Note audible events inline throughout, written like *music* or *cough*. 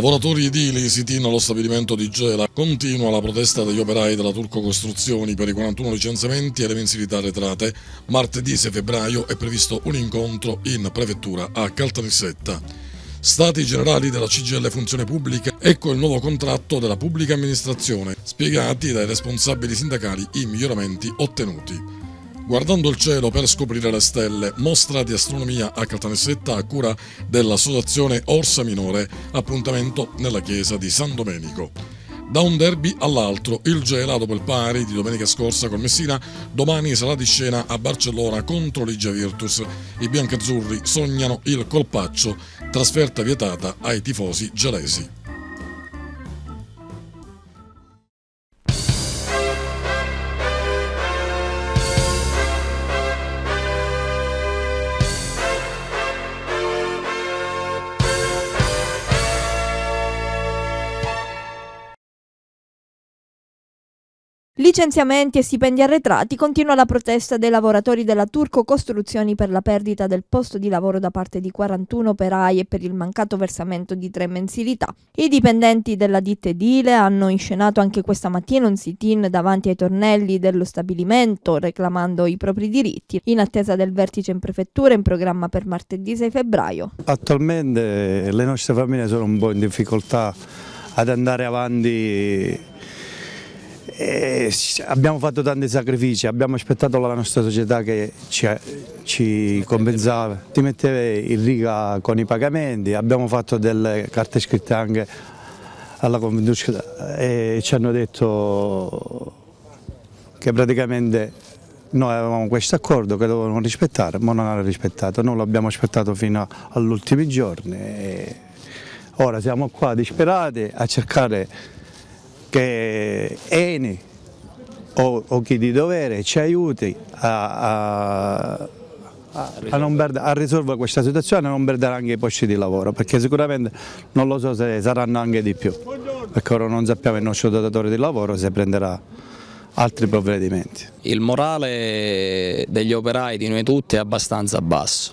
Lavoratori edili sitino allo stabilimento di Gela. Continua la protesta degli operai della Turco Costruzioni per i 41 licenziamenti e le mensilità arretrate. Martedì 6 febbraio è previsto un incontro in prefettura a Caltanissetta. Stati generali della CGL Funzione Pubblica, ecco il nuovo contratto della pubblica amministrazione, spiegati dai responsabili sindacali i miglioramenti ottenuti. Guardando il cielo per scoprire le stelle, mostra di astronomia a Caltanissetta a cura dell'associazione Orsa Minore, appuntamento nella chiesa di San Domenico. Da un derby all'altro, il Gela, dopo il pari di domenica scorsa col Messina, domani sarà di scena a Barcellona contro Ligia Virtus. I biancazzurri sognano il colpaccio, trasferta vietata ai tifosi gelesi. Licenziamenti e stipendi arretrati continua la protesta dei lavoratori della Turco Costruzioni per la perdita del posto di lavoro da parte di 41 operai e per il mancato versamento di tre mensilità. I dipendenti della ditta edile hanno inscenato anche questa mattina un sit-in davanti ai tornelli dello stabilimento reclamando i propri diritti in attesa del vertice in prefettura in programma per martedì 6 febbraio. Attualmente le nostre famiglie sono un po' in difficoltà ad andare avanti abbiamo fatto tanti sacrifici, abbiamo aspettato la nostra società che ci, ci compensava, ti metteva in riga con i pagamenti, abbiamo fatto delle carte scritte anche alla Convenduccia e ci hanno detto che praticamente noi avevamo questo accordo che dovevamo rispettare, ma non l'hanno rispettato, noi l'abbiamo aspettato fino agli ultimi giorni e ora siamo qua disperati a cercare di che Eni o, o chi di dovere ci aiuti a, a a, a, perda, a, risolvere questa situazione e non perdere anche i posti di lavoro, perché sicuramente non lo so se saranno anche di più, perché ora non sappiamo il nostro datore di lavoro se prenderà altri provvedimenti. Il morale degli operai, di noi tutti, è abbastanza basso.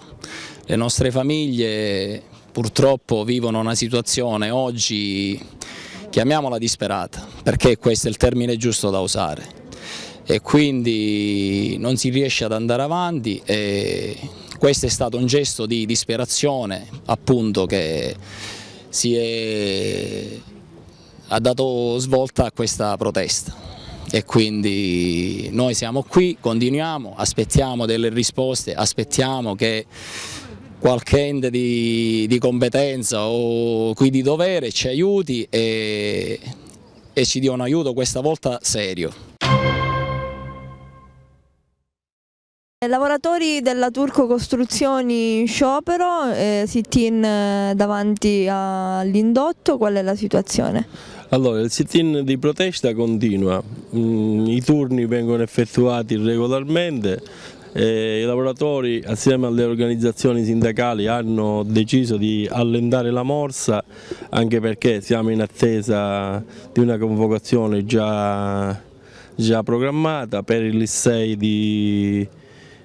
Le nostre famiglie purtroppo vivono una situazione oggi chiamiamola disperata, perché questo è il termine giusto da usare e quindi non si riesce ad andare avanti e questo è stato un gesto di disperazione appunto che si è, ha dato svolta a questa protesta e quindi noi siamo qui, continuiamo, aspettiamo delle risposte, aspettiamo che qualche ente di, di, competenza o qui di dovere ci aiuti e, e ci dia un aiuto questa volta serio. Eh, lavoratori della Turco Costruzioni sciopero, eh, sit-in eh, davanti all'indotto, qual è la situazione? Allora, il sit-in di protesta continua, mm, i turni vengono effettuati regolarmente, eh, i lavoratori assieme alle organizzazioni sindacali hanno deciso di allentare la morsa anche perché siamo in attesa di una convocazione già, già programmata per il 6 di,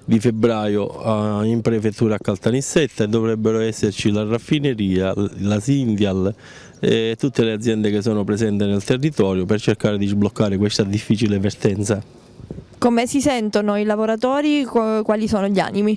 di febbraio eh, in prefettura a Caltanissetta e dovrebbero esserci la raffineria, la Sindial e tutte le aziende che sono presenti nel territorio per cercare di sbloccare questa difficile vertenza. Come si sentono i lavoratori? Quali sono gli animi?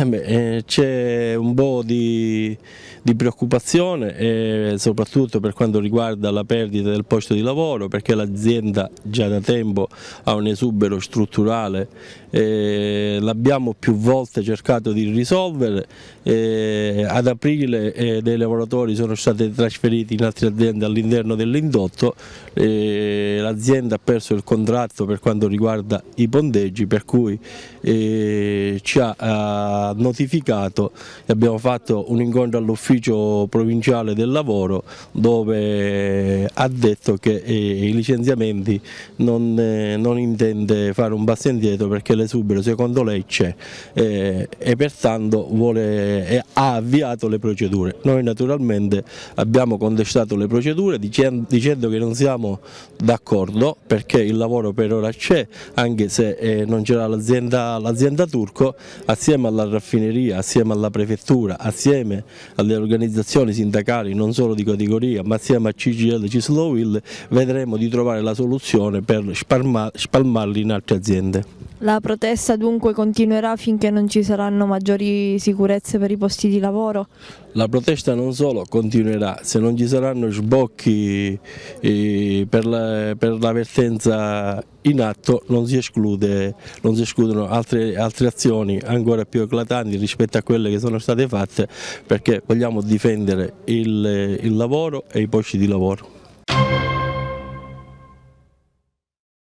Eh, eh c'è un po' di, di preoccupazione soprattutto per quanto riguarda la perdita del posto di lavoro perché l'azienda già da tempo ha un esubero strutturale, eh, l'abbiamo più volte cercato di risolvere, eh, ad aprile eh, dei lavoratori sono stati trasferiti in altre aziende all'interno dell'indotto, l'azienda ha perso il contratto per quanto riguarda i ponteggi per cui eh, ci ha, ha notificato e abbiamo fatto un incontro all'ufficio provinciale del lavoro dove ha detto che eh, i licenziamenti non, eh, non, intende fare un passo indietro perché l'esubero secondo lei c'è e pertanto vuole, ha avviato le procedure. Noi naturalmente abbiamo contestato le procedure dicendo che non siamo siamo d'accordo perché il lavoro per ora c'è, anche se eh, non c'era l'azienda turco, assieme alla raffineria, assieme alla prefettura, assieme alle organizzazioni sindacali non solo di categoria ma assieme a CGL e Cislowil vedremo di trovare la soluzione per spalmarli in altre aziende. La protesta dunque continuerà finché non ci saranno maggiori sicurezze per i posti di lavoro? La protesta non solo continuerà, se non ci saranno sbocchi eh, per, l'avvertenza in atto non si, esclude, non si escludono altre, altre, azioni ancora più eclatanti rispetto a quelle che sono state fatte perché vogliamo difendere il, il lavoro e i posti di lavoro.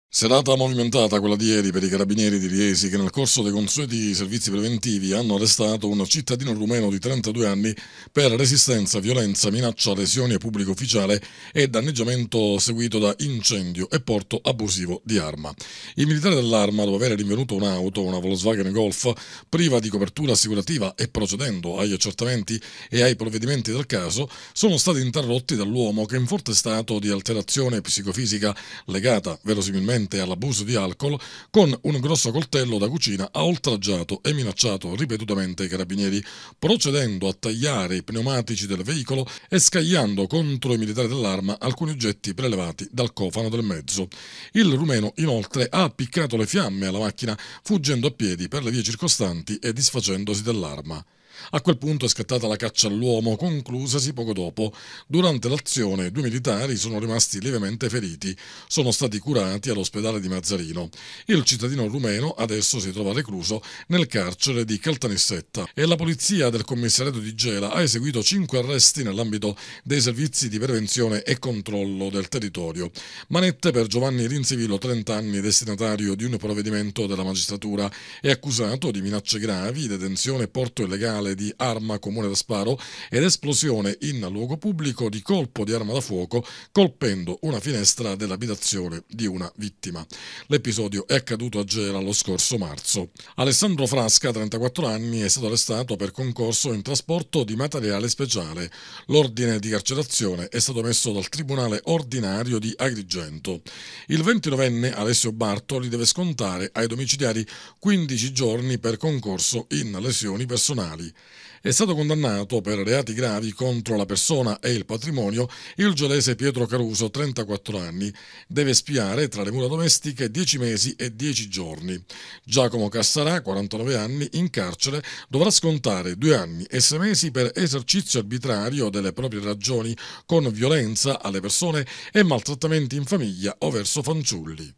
Serata movimentata quella di ieri per i carabinieri di Riesi che nel corso dei consueti servizi preventivi hanno arrestato un cittadino rumeno di 32 anni per resistenza, violenza, minaccia, lesioni a pubblico ufficiale e danneggiamento seguito da incendio e porto abusivo di arma. Il militare dell'arma, dopo aver rinvenuto un'auto, una Volkswagen Golf, priva di copertura assicurativa e procedendo agli accertamenti e ai provvedimenti del caso, sono stati interrotti dall'uomo che in forte stato di alterazione psicofisica legata verosimilmente inerente all'abuso di alcol, con un grosso coltello da cucina ha oltraggiato e minacciato ripetutamente i carabinieri, procedendo a tagliare i pneumatici del veicolo e scagliando contro i militari dell'arma alcuni oggetti prelevati dal cofano del mezzo. Il rumeno inoltre ha appiccato le fiamme alla macchina, fuggendo a piedi per le vie circostanti e disfacendosi dell'arma. A quel punto è scattata la caccia all'uomo, conclusasi poco dopo. Durante l'azione due militari sono rimasti lievemente feriti, sono stati curati all'ospedale di Mazzarino. Il cittadino rumeno adesso si trova recluso nel carcere di Caltanissetta e la polizia del commissariato di Gela ha eseguito cinque arresti nell'ambito dei servizi di prevenzione e controllo del territorio. Manette per Giovanni Rinzivillo, 30 anni, destinatario di un provvedimento della magistratura, è accusato di minacce gravi, detenzione e porto illegale mortale di arma comune da sparo ed esplosione in luogo pubblico di colpo di arma da fuoco colpendo una finestra dell'abitazione di una vittima. L'episodio è accaduto a Gela lo scorso marzo. Alessandro Frasca, 34 anni, è stato arrestato per concorso in trasporto di materiale speciale. L'ordine di carcerazione è stato messo dal Tribunale Ordinario di Agrigento. Il 29enne Alessio Bartoli deve scontare ai domiciliari 15 giorni per concorso in lesioni personali. È stato condannato per reati gravi contro la persona e il patrimonio il gelese Pietro Caruso, 34 anni. Deve spiare tra le mura domestiche 10 mesi e 10 giorni. Giacomo Cassarà, 49 anni, in carcere dovrà scontare 2 anni e 6 mesi per esercizio arbitrario delle proprie ragioni con violenza alle persone e maltrattamenti in famiglia o verso fanciulli.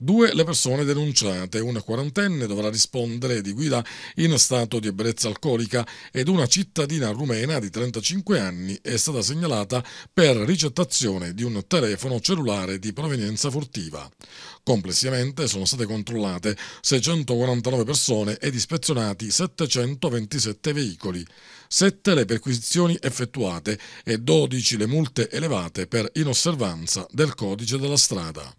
Due le persone denunciate, una quarantenne dovrà rispondere di guida in stato di ebbrezza alcolica ed una cittadina rumena di 35 anni è stata segnalata per ricettazione di un telefono cellulare di provenienza furtiva. Complessivamente sono state controllate 649 persone ed ispezionati 727 veicoli. 7 le perquisizioni effettuate e 12 le multe elevate per inosservanza del codice della strada.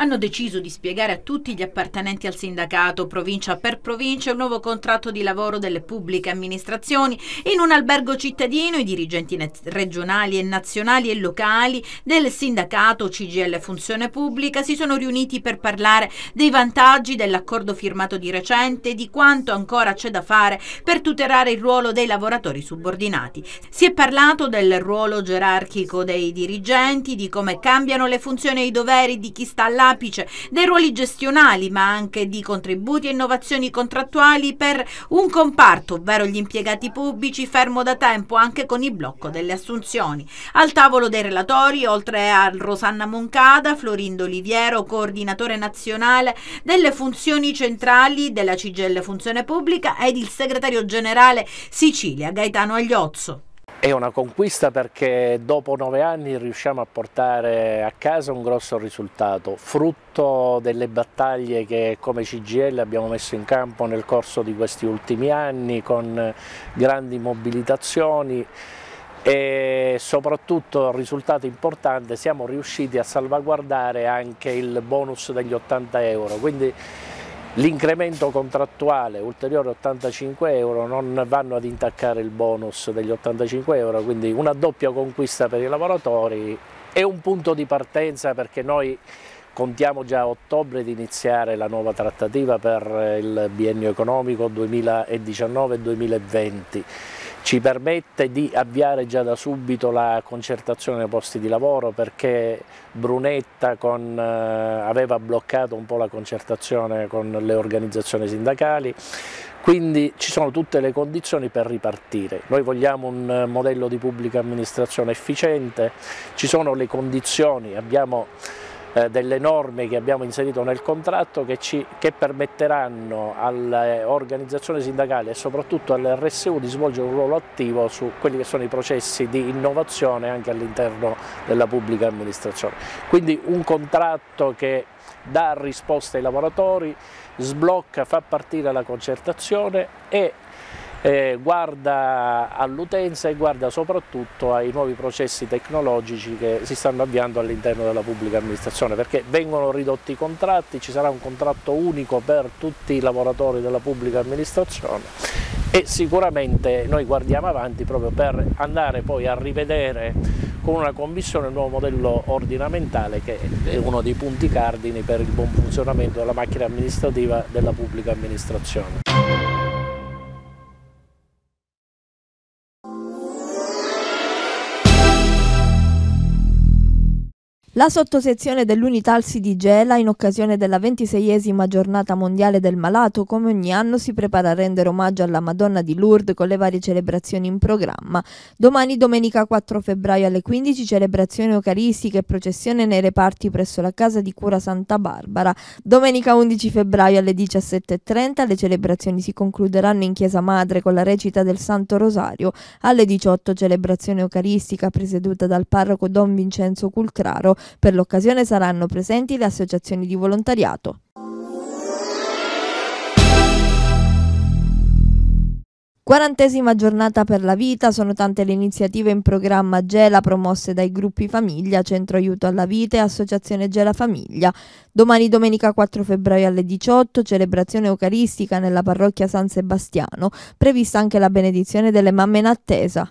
hanno deciso di spiegare a tutti gli appartenenti al sindacato, provincia per provincia, il nuovo contratto di lavoro delle pubbliche amministrazioni. In un albergo cittadino i dirigenti regionali e nazionali e locali del sindacato CGL Funzione Pubblica si sono riuniti per parlare dei vantaggi dell'accordo firmato di recente e di quanto ancora c'è da fare per tutelare il ruolo dei lavoratori subordinati. Si è parlato del ruolo gerarchico dei dirigenti, di come cambiano le funzioni e i doveri di chi sta là all'apice dei ruoli gestionali, ma anche di contributi e innovazioni contrattuali per un comparto, ovvero gli impiegati pubblici, fermo da tempo anche con il blocco delle assunzioni. Al tavolo dei relatori, oltre a Rosanna Moncada, Florindo Oliviero, coordinatore nazionale delle funzioni centrali della CGL Funzione Pubblica ed il segretario generale Sicilia, Gaetano Agliozzo. È una conquista perché dopo nove anni riusciamo a portare a casa un grosso risultato, frutto delle battaglie che come CGL abbiamo messo in campo nel corso di questi ultimi anni con grandi mobilitazioni e soprattutto risultato importante siamo riusciti a salvaguardare anche il bonus degli 80 euro quindi L'incremento contrattuale, ulteriore 85 euro, non vanno ad intaccare il bonus degli 85 euro, quindi una doppia conquista per i lavoratori è un punto di partenza perché noi contiamo già a ottobre di iniziare la nuova trattativa per il biennio economico 2019-2020 ci permette di avviare già da subito la concertazione dei posti di lavoro perché Brunetta con, eh, aveva bloccato un po' la concertazione con le organizzazioni sindacali, quindi ci sono tutte le condizioni per ripartire. Noi vogliamo un eh, modello di pubblica amministrazione efficiente, ci sono le condizioni, abbiamo eh, delle norme che abbiamo inserito nel contratto che, ci, che permetteranno alle organizzazioni sindacali e soprattutto all'RSU di svolgere un ruolo attivo su quelli che sono i processi di innovazione anche all'interno della pubblica amministrazione. Quindi un contratto che dà risposta ai lavoratori, sblocca, fa partire la concertazione e eh, guarda all'utenza e guarda soprattutto ai nuovi processi tecnologici che si stanno avviando all'interno della pubblica amministrazione perché vengono ridotti i contratti, ci sarà un contratto unico per tutti i lavoratori della pubblica amministrazione e sicuramente noi guardiamo avanti proprio per andare poi a rivedere con una commissione il nuovo modello ordinamentale che è uno dei punti cardini per il buon funzionamento della macchina amministrativa della pubblica amministrazione. La sottosezione dell'Unitalsi di Gela, in occasione della ventiseiesima giornata mondiale del malato, come ogni anno si prepara a rendere omaggio alla Madonna di Lourdes con le varie celebrazioni in programma. Domani, domenica 4 febbraio alle 15, celebrazione eucaristica e processione nei reparti presso la Casa di Cura Santa Barbara. Domenica 11 febbraio alle 17.30 le celebrazioni si concluderanno in Chiesa Madre con la recita del Santo Rosario. Alle 18 celebrazione eucaristica presieduta dal parroco Don Vincenzo Culcraro per l'occasione saranno presenti le associazioni di volontariato. Quarantesima giornata per la vita, sono tante le iniziative in programma Gela promosse dai gruppi Famiglia, Centro Aiuto alla Vita e Associazione Gela Famiglia. Domani domenica 4 febbraio alle 18 celebrazione eucaristica nella parrocchia San Sebastiano, prevista anche la benedizione delle mamme in attesa.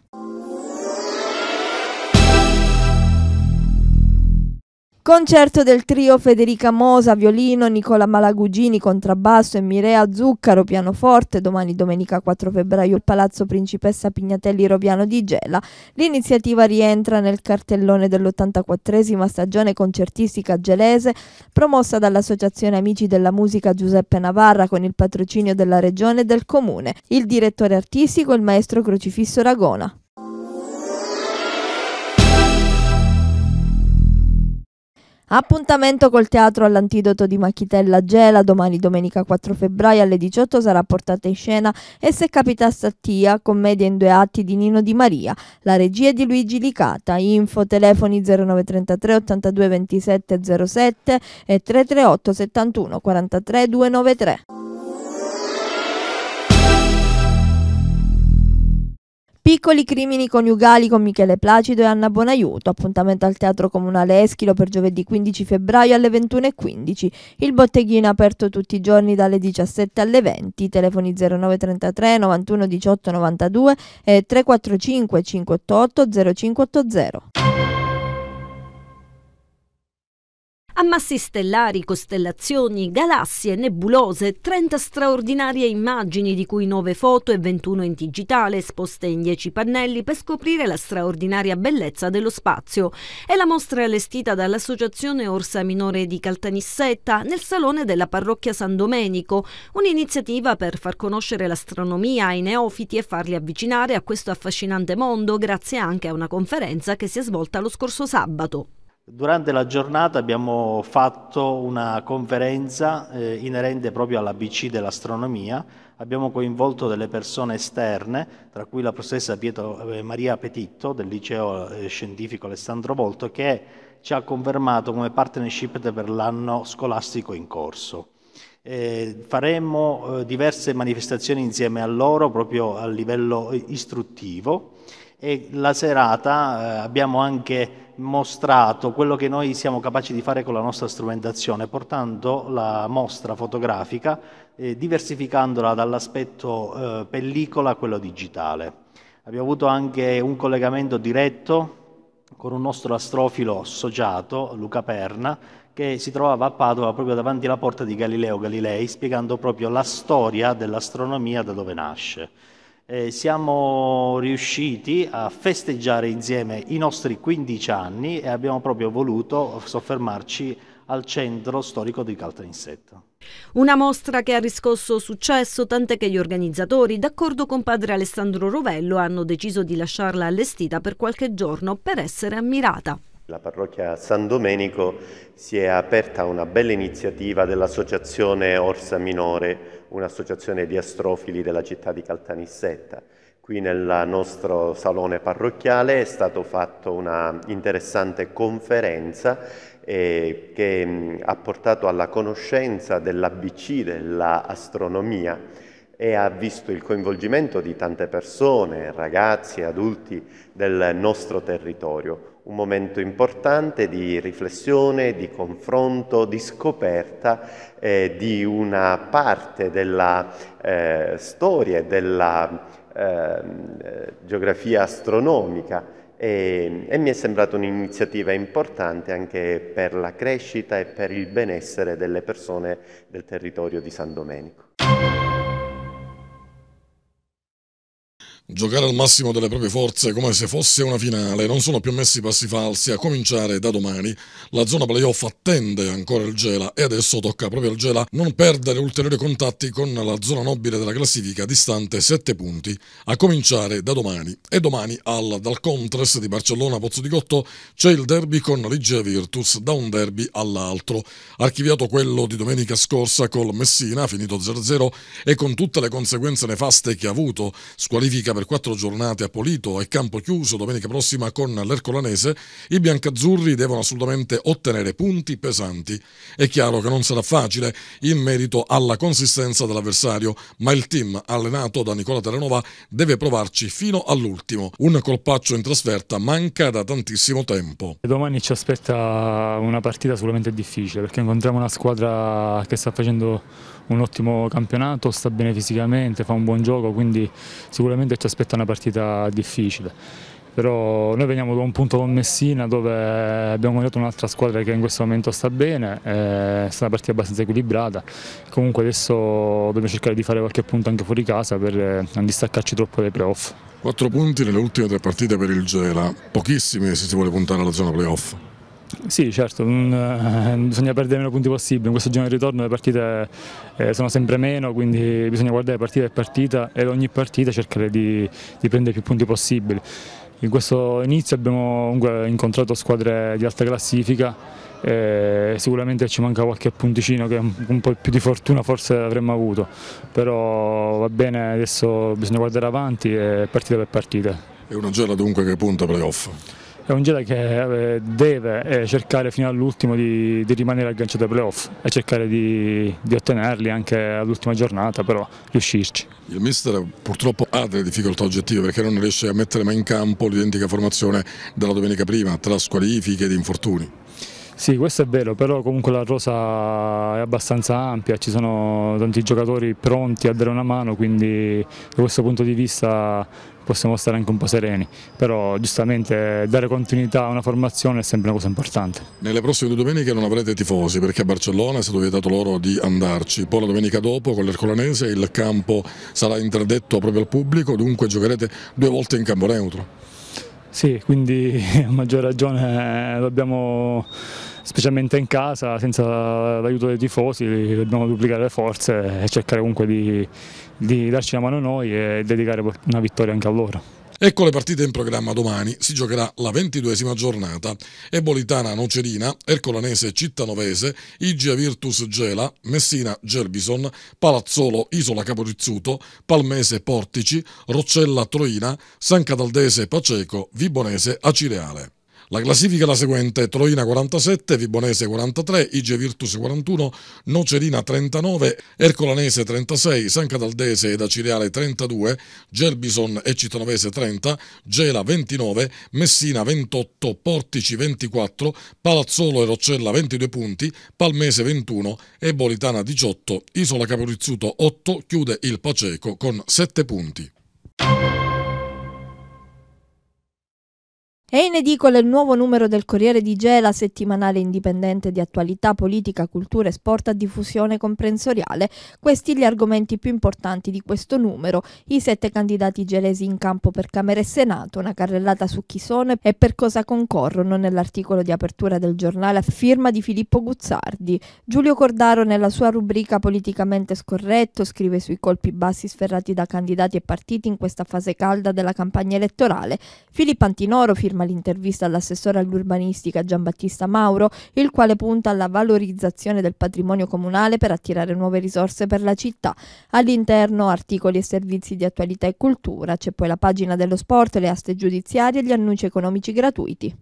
Concerto del trio Federica Mosa, violino, Nicola Malagugini, contrabbasso e Mirea Zuccaro, pianoforte, domani domenica 4 febbraio il Palazzo Principessa Pignatelli Roviano di Gela. L'iniziativa rientra nel cartellone dell'84esima stagione concertistica gelese, promossa dall'Associazione Amici della Musica Giuseppe Navarra con il patrocinio della Regione e del Comune, il direttore artistico il maestro Crocifisso Ragona. Appuntamento col teatro all'antidoto di Machitella Gela, domani domenica 4 febbraio alle 18 sarà portata in scena E se capitasse a Tia, commedia in due atti di Nino Di Maria, la regia di Luigi Licata, info telefoni 0933 82 27 07 e 338 71 43 293. Piccoli crimini coniugali con Michele Placido e Anna Bonaiuto, appuntamento al Teatro Comunale Eschilo per giovedì 15 febbraio alle 21.15. Il botteghino è aperto tutti i giorni dalle 17 alle 20, telefoni 0933 91 18 92 e 345 588 0580. Ammassi stellari, costellazioni, galassie, nebulose, 30 straordinarie immagini di cui 9 foto e 21 in digitale esposte in 10 pannelli per scoprire la straordinaria bellezza dello spazio. È la mostra allestita dall'Associazione Orsa Minore di Caltanissetta nel salone della parrocchia San Domenico, un'iniziativa per far conoscere l'astronomia ai neofiti e farli avvicinare a questo affascinante mondo grazie anche a una conferenza che si è svolta lo scorso sabato. Durante la giornata abbiamo fatto una conferenza eh, inerente proprio all'ABC dell'astronomia, abbiamo coinvolto delle persone esterne, tra cui la professoressa Pietro, eh, Maria Petitto del liceo eh, scientifico Alessandro Volto, che ci ha confermato come partnership per l'anno scolastico in corso. Eh, faremo eh, diverse manifestazioni insieme a loro proprio a livello istruttivo e la serata eh, abbiamo anche mostrato quello che noi siamo capaci di fare con la nostra strumentazione, portando la mostra fotografica, eh, diversificandola dall'aspetto eh, pellicola a quello digitale. Abbiamo avuto anche un collegamento diretto con un nostro astrofilo associato, Luca Perna, che si trovava a Padova proprio davanti alla porta di Galileo Galilei, spiegando proprio la storia dell'astronomia da dove nasce. Eh, siamo riusciti a festeggiare insieme i nostri 15 anni e abbiamo proprio voluto soffermarci al centro storico di Caltrinsetto. Una mostra che ha riscosso successo, tant'è che gli organizzatori, d'accordo con padre Alessandro Rovello, hanno deciso di lasciarla allestita per qualche giorno per essere ammirata. La parrocchia San Domenico si è aperta a una bella iniziativa dell'associazione Orsa Minore, un'associazione di astrofili della città di Caltanissetta. Qui nel nostro salone parrocchiale è stata fatta una interessante conferenza eh, che mh, mm, ha portato alla conoscenza dell'ABC dell'astronomia e ha visto il coinvolgimento di tante persone, ragazzi, adulti del nostro territorio un momento importante di riflessione, di confronto, di scoperta eh, di una parte della eh, storia e della eh, geografia astronomica e, e, mi è sembrata un'iniziativa importante anche per la crescita e per il benessere delle persone del territorio di San Domenico. giocare al massimo delle proprie forze come se fosse una finale, non sono più messi passi falsi, a cominciare da domani. La zona playoff attende ancora il Gela e adesso tocca proprio al Gela non perdere ulteriori contatti con la zona nobile della classifica distante 7 punti, a cominciare da domani. E domani al dal Contres di Barcellona Pozzo di Gotto c'è il derby con Ligia Virtus, da un derby all'altro. Archiviato quello di domenica scorsa col Messina, finito 0-0 e con tutte le conseguenze nefaste che ha avuto, squalifica per quattro giornate a Polito e campo chiuso domenica prossima con l'Ercolanese, i biancazzurri devono assolutamente ottenere punti pesanti. È chiaro che non sarà facile in merito alla consistenza dell'avversario, ma il team allenato da Nicola Terranova deve provarci fino all'ultimo. Un colpaccio in trasferta manca da tantissimo tempo. Domani ci aspetta una partita sicuramente difficile perché incontriamo una squadra che sta facendo un ottimo campionato, sta bene fisicamente, fa un buon gioco, quindi sicuramente ci aspetta una partita difficile. Però noi veniamo da un punto con Messina dove abbiamo incontrato un'altra squadra che in questo momento sta bene, eh, è stata una partita abbastanza equilibrata, comunque adesso dobbiamo cercare di fare qualche punto anche fuori casa per eh, non distaccarci troppo dai playoff. Quattro punti nelle ultime tre partite per il Gela, pochissimi se si vuole puntare alla zona playoff. Sì, certo, non, eh, bisogna perdere meno punti possibili, in questo giorno di ritorno le partite eh, sono sempre meno, quindi bisogna guardare partita per partita e ogni partita cercare di, di prendere più punti possibili. In questo inizio abbiamo incontrato squadre di alta classifica, eh, sicuramente ci manca qualche punticino che un, po' più di fortuna forse avremmo avuto, però va bene, adesso bisogna guardare avanti e partita per partita. È una gela dunque che punta playoff? è un Jedi che eh, deve eh, cercare fino all'ultimo di, di, rimanere agganciato ai playoff e cercare di, di ottenerli anche all'ultima giornata, però riuscirci. Il mister purtroppo ha delle difficoltà oggettive perché non riesce a mettere mai in campo l'identica formazione della domenica prima, tra squalifiche ed infortuni. Sì, questo è vero, però comunque la rosa è abbastanza ampia, ci sono tanti giocatori pronti a dare una mano, quindi da questo punto di vista possiamo stare anche un po' sereni, però giustamente dare continuità a una formazione è sempre una cosa importante. Nelle prossime due domeniche non avrete tifosi perché a Barcellona è stato vietato loro di andarci, poi la domenica dopo con l'Ercolanese il campo sarà interdetto proprio al pubblico, dunque giocherete due volte in campo neutro. Sì, quindi *laughs* a maggior ragione dobbiamo specialmente in casa, senza l'aiuto dei tifosi dobbiamo duplicare le forze e cercare comunque di, di darci la mano noi e dedicare una vittoria anche a loro. Ecco le partite in programma domani, si giocherà la ventiduesima giornata, Ebolitana Nocerina, Ercolanese Cittanovese, Igia Virtus Gela, Messina Gerbison, Palazzolo Isola Caporizzuto, Palmese Portici, Roccella Troina, San Cataldese Paceco, Vibonese Acireale. La classifica è la seguente: Troina 47, Vibonese 43, Ige Virtus 41, Nocerina 39, Ercolanese 36, San Cataldese ed Acireale 32, Gerbison e Citonovese 30, Gela 29, Messina 28, Portici 24, Palazzolo e Roccella 22 punti, Palmese 21 Ebolitana 18. Isola Caporizzuto 8 chiude il Paceco con 7 punti. È in edicola il nuovo numero del Corriere di Gela, settimanale indipendente di attualità, politica, cultura e sport a diffusione comprensoriale. Questi gli argomenti più importanti di questo numero. I sette candidati gelesi in campo per Camera e Senato, una carrellata su chi sono e per cosa concorrono nell'articolo di apertura del giornale a firma di Filippo Guzzardi. Giulio Cordaro nella sua rubrica Politicamente scorretto scrive sui colpi bassi sferrati da candidati e partiti in questa fase calda della campagna elettorale. Filippo Antinoro firma conferma l'intervista all'assessore all'urbanistica Giambattista Mauro, il quale punta alla valorizzazione del patrimonio comunale per attirare nuove risorse per la città. All'interno articoli e servizi di attualità e cultura, c'è poi la pagina dello sport, le aste giudiziarie e gli annunci economici gratuiti.